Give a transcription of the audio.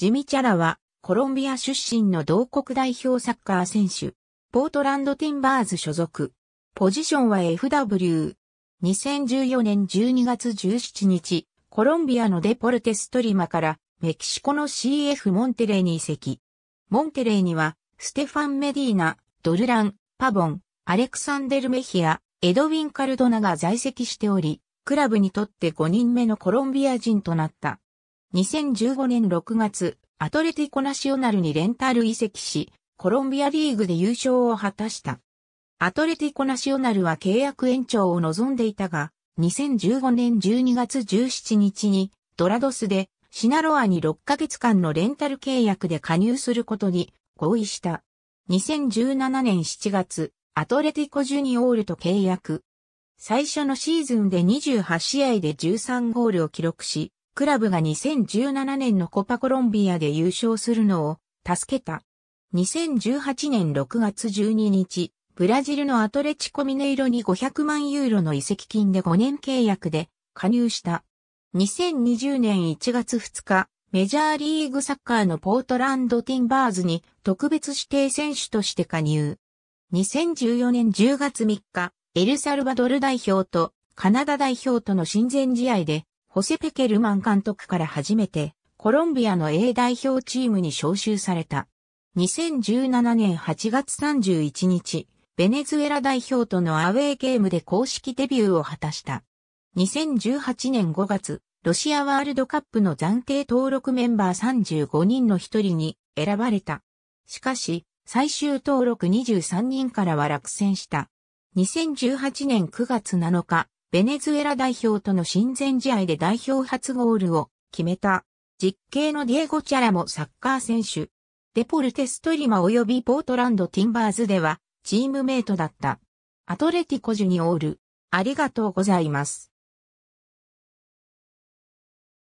ジミチャラは、コロンビア出身の同国代表サッカー選手、ポートランドティンバーズ所属。ポジションは FW。2014年12月17日、コロンビアのデポルテストリマからメキシコの CF モンテレーに移籍。モンテレーには、ステファン・メディーナ、ドルラン、パボン、アレクサンデル・メヒア、エドウィン・カルドナが在籍しており、クラブにとって5人目のコロンビア人となった。2015年6月、アトレティコナシオナルにレンタル移籍し、コロンビアリーグで優勝を果たした。アトレティコナシオナルは契約延長を望んでいたが、2015年12月17日にドラドスでシナロアに6ヶ月間のレンタル契約で加入することに合意した。2017年7月、アトレティコジュニオールと契約。最初のシーズンで28試合で13ゴールを記録し、クラブが2017年のコパコロンビアで優勝するのを助けた。2018年6月12日、ブラジルのアトレチコミネイロに500万ユーロの移籍金で5年契約で加入した。2020年1月2日、メジャーリーグサッカーのポートランドティンバーズに特別指定選手として加入。2014年10月3日、エルサルバドル代表とカナダ代表との親善試合でホセペケルマン監督から初めて、コロンビアの A 代表チームに招集された。2017年8月31日、ベネズエラ代表とのアウェーゲームで公式デビューを果たした。2018年5月、ロシアワールドカップの暫定登録メンバー35人の一人に選ばれた。しかし、最終登録23人からは落選した。2018年9月7日、ベネズエラ代表との親善試合で代表初ゴールを決めた。実刑のディエゴ・チャラもサッカー選手。デポルテストリマ及びポートランド・ティンバーズではチームメイトだった。アトレティコ・ジュニオール。ありがとうございます。